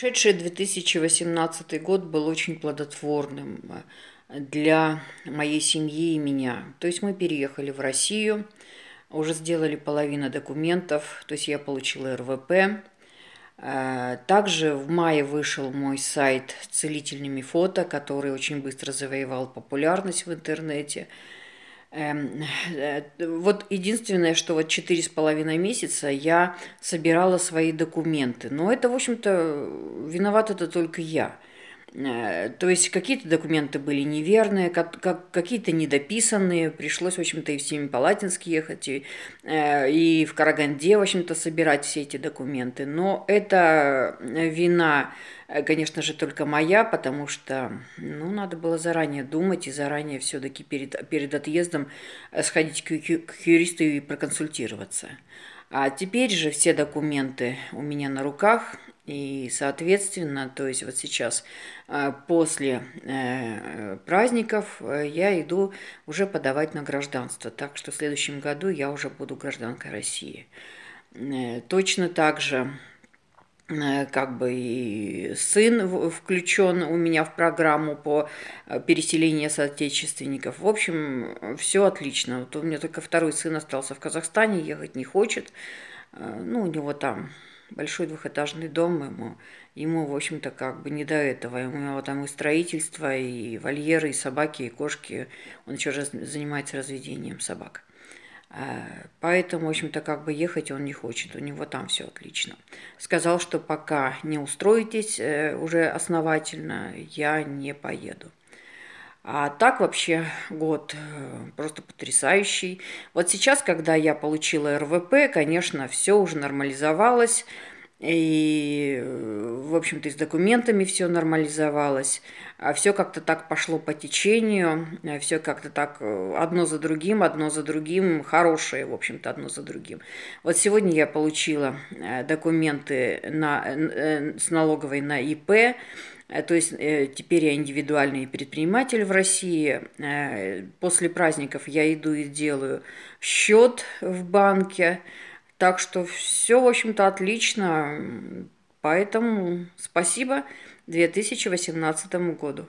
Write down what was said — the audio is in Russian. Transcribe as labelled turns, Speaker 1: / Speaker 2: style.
Speaker 1: прошедший 2018 год был очень плодотворным э, для моей семьи и меня. То есть мы переехали в Россию, уже сделали половину документов, то есть я получила РВП. Э, также в мае вышел мой сайт с целительными фото, который очень быстро завоевал популярность в интернете. Эм, э, вот единственное, что вот четыре с половиной месяца я собирала свои документы. Но это, в общем-то, виноват это только я. Э, то есть какие-то документы были неверные, как, как, какие-то недописанные. Пришлось, в общем-то, и в Семипалатинск ехать, и, э, и в Караганде, в общем-то, собирать все эти документы. Но это вина, э, конечно же, только моя, потому что, ну, надо было заранее думать и заранее все-таки перед, перед отъездом сходить к, к юристу и проконсультироваться. А теперь же все документы у меня на руках, и, соответственно, то есть вот сейчас а, после э, праздников э, я иду уже подавать на гражданство. Так что в следующем году я уже буду гражданкой России. Э, точно так же как бы и сын включен у меня в программу по переселению соотечественников. В общем, все отлично. Вот у меня только второй сын остался в Казахстане, ехать не хочет. Ну, у него там большой двухэтажный дом ему. Ему, в общем-то, как бы не до этого. У него там и строительство, и вольеры, и собаки, и кошки. Он еще раз занимается разведением собак. А, поэтому, в общем-то, как бы ехать он не хочет, у него там все отлично. Сказал, что пока не устроитесь э, уже основательно, я не поеду. А так вообще год э, просто потрясающий. Вот сейчас, когда я получила РВП, конечно, все уже нормализовалось. И, э, в общем-то, и с документами все нормализовалось. А все как-то так пошло по течению. Э, все как-то так одно за другим, одно за другим. Хорошее, в общем-то, одно за другим. Вот сегодня я получила документы на, с налоговой на ИП Э, то есть э, теперь я индивидуальный предприниматель в России. Э, после праздников я иду и делаю счет в банке. Так что все, в общем-то, отлично. Поэтому спасибо 2018 году.